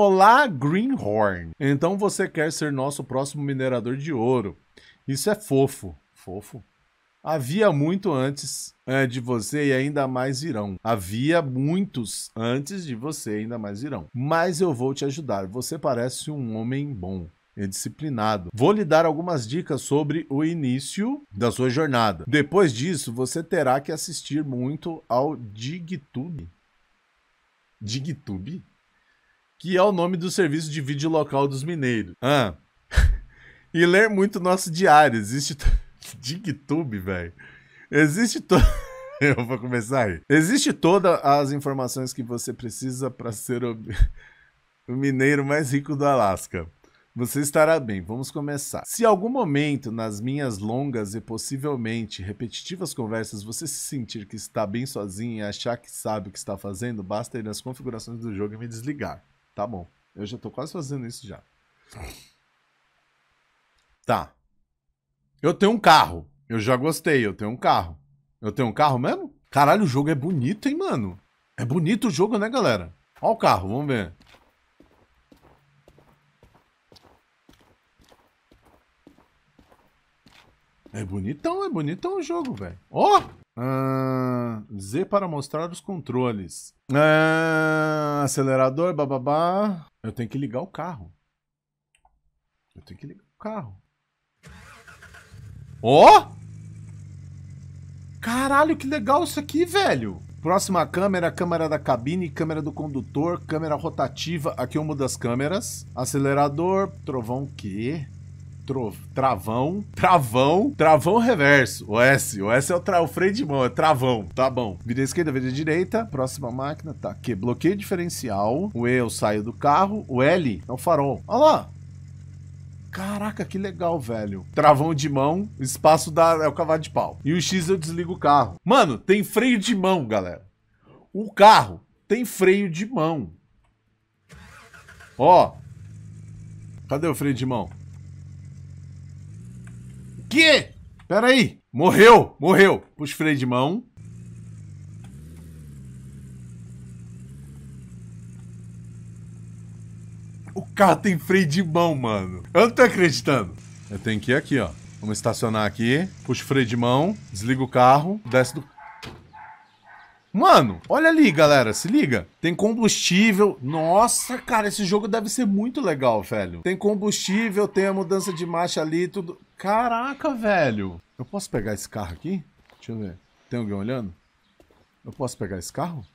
Olá, Greenhorn! Então você quer ser nosso próximo minerador de ouro. Isso é fofo. Fofo? Havia muito antes é, de você e ainda mais irão. Havia muitos antes de você e ainda mais irão. Mas eu vou te ajudar. Você parece um homem bom e disciplinado. Vou lhe dar algumas dicas sobre o início da sua jornada. Depois disso, você terá que assistir muito ao DigTube. DigTube? que é o nome do serviço de vídeo local dos mineiros. Ah. e ler muito nosso diário. Existe. DigTube, velho. Existe todo. Eu vou começar aí. Existe todas as informações que você precisa para ser o... o mineiro mais rico do Alasca. Você estará bem, vamos começar. Se algum momento nas minhas longas e possivelmente repetitivas conversas você se sentir que está bem sozinho e achar que sabe o que está fazendo, basta ir nas configurações do jogo e me desligar. Tá bom. Eu já tô quase fazendo isso já. Tá. Eu tenho um carro. Eu já gostei, eu tenho um carro. Eu tenho um carro mesmo? Caralho, o jogo é bonito, hein, mano? É bonito o jogo, né, galera? Ó o carro, vamos ver. É bonitão, é bonitão o jogo, velho. Ó! Oh! Ah, Z para mostrar os controles. Ah, acelerador, bababá. Eu tenho que ligar o carro. Eu tenho que ligar o carro. Ó! Oh! Caralho, que legal isso aqui, velho! Próxima câmera, câmera da cabine, câmera do condutor, câmera rotativa. Aqui é uma das câmeras. Acelerador, trovão Q tro, travão, travão, travão reverso. O S, o S é o, tra, o freio de mão, é travão, tá bom. Vida esquerda, vida direita, próxima máquina, tá aqui, bloqueio diferencial, o E eu saio do carro, o L é o farol. Olha lá, Caraca, que legal, velho. Travão de mão, espaço da, é o cavalo de pau. E o X eu desligo o carro. Mano, tem freio de mão, galera. O carro tem freio de mão. Ó. Cadê o freio de mão? quê? Peraí. Morreu, morreu. Puxa o freio de mão. O carro tem freio de mão, mano. Eu não tô acreditando. Eu tenho que ir aqui, ó. Vamos estacionar aqui. Puxa o freio de mão. Desliga o carro. Desce do... Mano, olha ali, galera, se liga. Tem combustível. Nossa, cara, esse jogo deve ser muito legal, velho. Tem combustível, tem a mudança de marcha ali, tudo. Caraca, velho! Eu posso pegar esse carro aqui? Deixa eu ver. Tem alguém olhando? Eu posso pegar esse carro?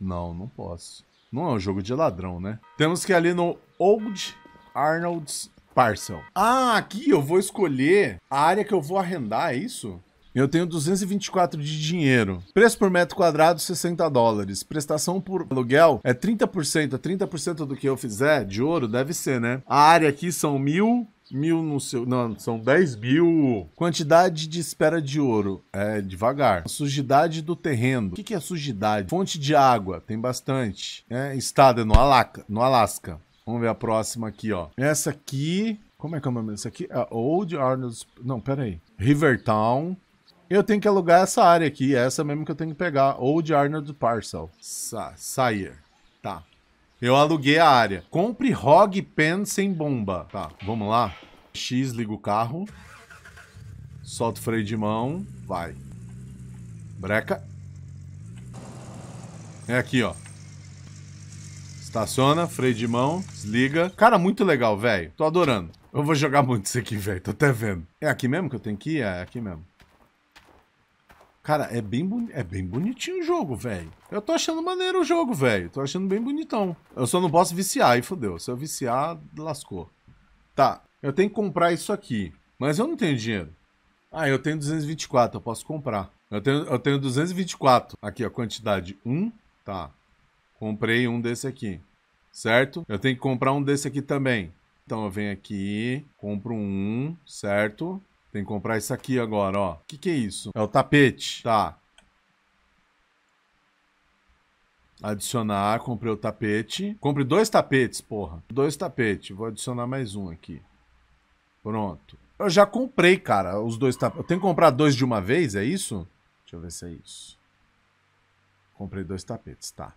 Não, não posso. Não é um jogo de ladrão, né? Temos que ir ali no Old Arnold's Parcel. Ah, aqui eu vou escolher a área que eu vou arrendar, é isso? Eu tenho 224 de dinheiro. Preço por metro quadrado, 60 dólares. Prestação por aluguel é 30%. 30% do que eu fizer de ouro deve ser, né? A área aqui são mil mil, no seu Não, são 10 mil. Quantidade de espera de ouro. É, devagar. sujidade do terreno. O que, que é sujidade? Fonte de água, tem bastante. É, estado no, Alaca, no Alasca. Vamos ver a próxima aqui, ó. Essa aqui. Como é que é o nome dessa aqui? É Old Arnold's. Não, pera aí. Rivertown. Eu tenho que alugar essa área aqui. É essa mesmo que eu tenho que pegar. Old Arnold Parcel. Sa Sayer. Tá. Eu aluguei a área. Compre Rog Pen sem bomba. Tá, vamos lá. X, liga o carro. Solta o freio de mão. Vai. Breca. É aqui, ó. Estaciona, freio de mão, desliga. Cara, muito legal, velho. Tô adorando. Eu vou jogar muito isso aqui, velho. Tô até vendo. É aqui mesmo que eu tenho que ir? É, é aqui mesmo. Cara, é bem, é bem bonitinho o jogo, velho. Eu tô achando maneiro o jogo, velho. Tô achando bem bonitão. Eu só não posso viciar, aí fodeu. Se eu viciar, lascou. Tá, eu tenho que comprar isso aqui. Mas eu não tenho dinheiro. Ah, eu tenho 224, eu posso comprar. Eu tenho, eu tenho 224. Aqui, a quantidade. Um, tá. Comprei um desse aqui, certo? Eu tenho que comprar um desse aqui também. Então eu venho aqui, compro um, certo? Tem que comprar isso aqui agora, ó. O que, que é isso? É o tapete. Tá. Adicionar, comprei o tapete. Compre dois tapetes, porra. Dois tapetes. Vou adicionar mais um aqui. Pronto. Eu já comprei, cara, os dois tapetes. Eu tenho que comprar dois de uma vez, é isso? Deixa eu ver se é isso. Comprei dois tapetes, tá.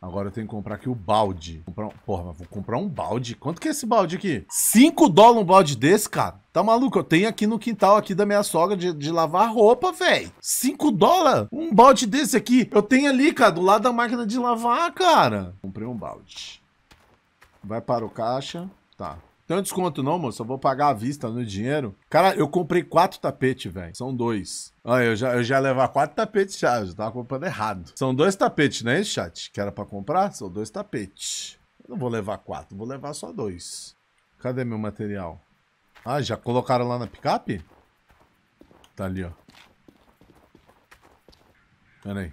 Agora eu tenho que comprar aqui o balde. Comprar um... Porra, mas vou comprar um balde? Quanto que é esse balde aqui? 5 dólares um balde desse, cara? Tá maluco? Eu tenho aqui no quintal aqui da minha sogra de, de lavar roupa, velho. 5 dólares? Um balde desse aqui. Eu tenho ali, cara, do lado da máquina de lavar, cara. Comprei um balde. Vai para o caixa. Tá. Tem desconto não, moço. Eu vou pagar à vista no dinheiro. Cara, eu comprei quatro tapetes, velho. São dois. Ah, eu já, eu já levar quatro tapetes já. Eu já tava comprando errado. São dois tapetes, né, chat? Que era pra comprar? São dois tapetes. Eu não vou levar quatro, vou levar só dois. Cadê meu material? Ah, já colocaram lá na picape? Tá ali, ó. Pera aí.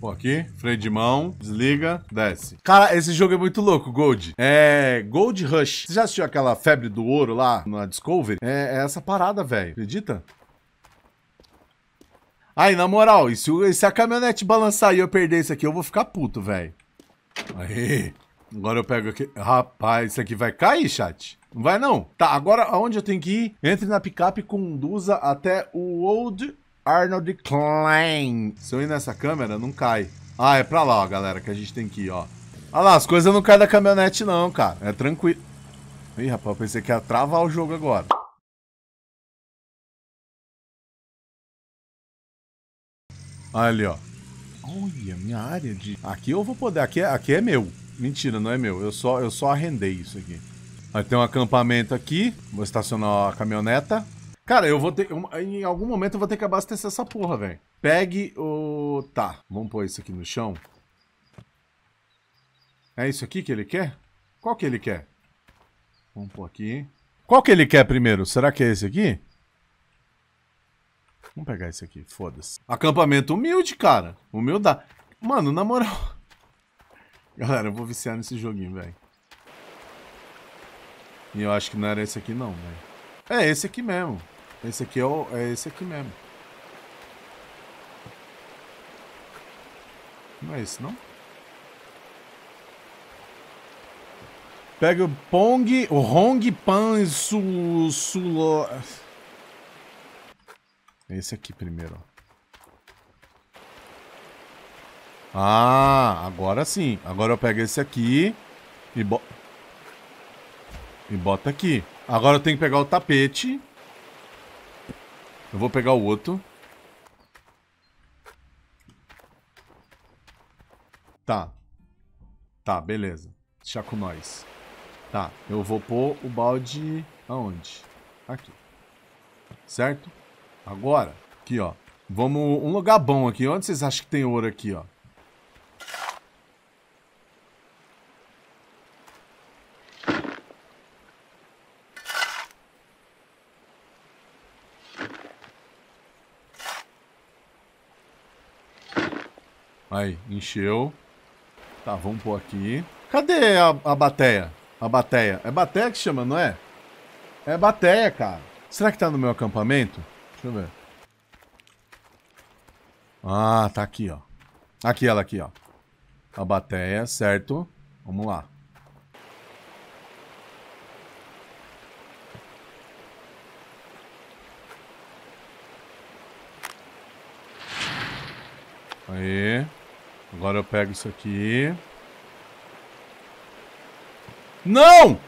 Pô, aqui, freio de mão, desliga, desce. Cara, esse jogo é muito louco, Gold. É. Gold Rush. Você já assistiu aquela febre do ouro lá na Discovery? É, é essa parada, velho. Acredita? Aí, na moral, e se, se a caminhonete balançar e eu perder isso aqui, eu vou ficar puto, velho. Aí. Agora eu pego aqui. Rapaz, isso aqui vai cair, chat? Não vai não. Tá, agora aonde eu tenho que ir? Entre na picape e conduza até o Old Arnold Klein. Se eu ir nessa câmera, não cai. Ah, é pra lá, ó, galera, que a gente tem que ir, ó. Olha lá, as coisas não caem da caminhonete não, cara. É tranquilo. Ih, rapaz, eu pensei que ia travar o jogo agora. Olha ali, ó. Olha, minha área de... Aqui eu vou poder... Aqui é, aqui é meu. Mentira, não é meu. Eu só, eu só arrendei isso aqui. Aí tem um acampamento aqui. Vou estacionar a caminhoneta. Cara, eu vou ter. Em algum momento eu vou ter que abastecer essa porra, velho. Pegue o. Tá, vamos pôr isso aqui no chão. É isso aqui que ele quer? Qual que ele quer? Vamos pôr aqui. Qual que ele quer primeiro? Será que é esse aqui? Vamos pegar esse aqui, foda-se. Acampamento humilde, cara. Humildade. Mano, na moral. Galera, eu vou viciar nesse joguinho, velho. E eu acho que não era esse aqui não, velho. É esse aqui mesmo. Esse aqui é, o, é esse aqui mesmo. Não é esse, não? Pega o Pong... O Hong Pan Su... Su... Esse aqui primeiro, Ah, agora sim. Agora eu pego esse aqui e, bo... e bota aqui. Agora eu tenho que pegar o tapete eu vou pegar o outro. Tá. Tá, beleza. Deixa com nós. Tá, eu vou pôr o balde aonde? Aqui. Certo? Agora, aqui, ó. Vamos... Um lugar bom aqui. Onde vocês acham que tem ouro aqui, ó? Aí, encheu. Tá, vamos pôr aqui. Cadê a, a bateia? A bateia. É bateia que chama, não é? É bateia, cara. Será que tá no meu acampamento? Deixa eu ver. Ah, tá aqui, ó. Aqui ela, aqui, ó. A bateia, certo? Vamos lá. Aí. Agora eu pego isso aqui. Não!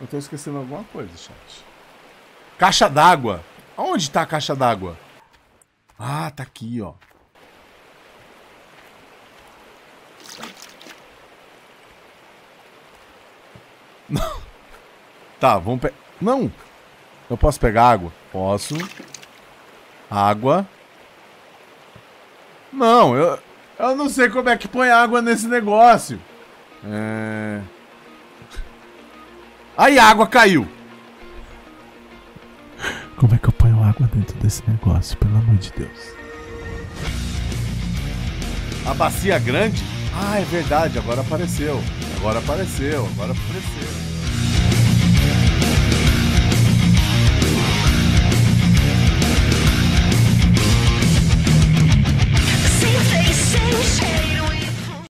Eu tô esquecendo alguma coisa, chat. Caixa d'água. Onde tá a caixa d'água? Ah, tá aqui, ó. Não. Tá, vamos pegar... Não! Eu posso pegar água? Posso. Água. Não, eu, eu não sei como é que põe água nesse negócio. É... Aí a água caiu. Como é que eu ponho água dentro desse negócio, pelo amor de Deus? A bacia grande? Ah, é verdade, agora apareceu. Agora apareceu, agora apareceu.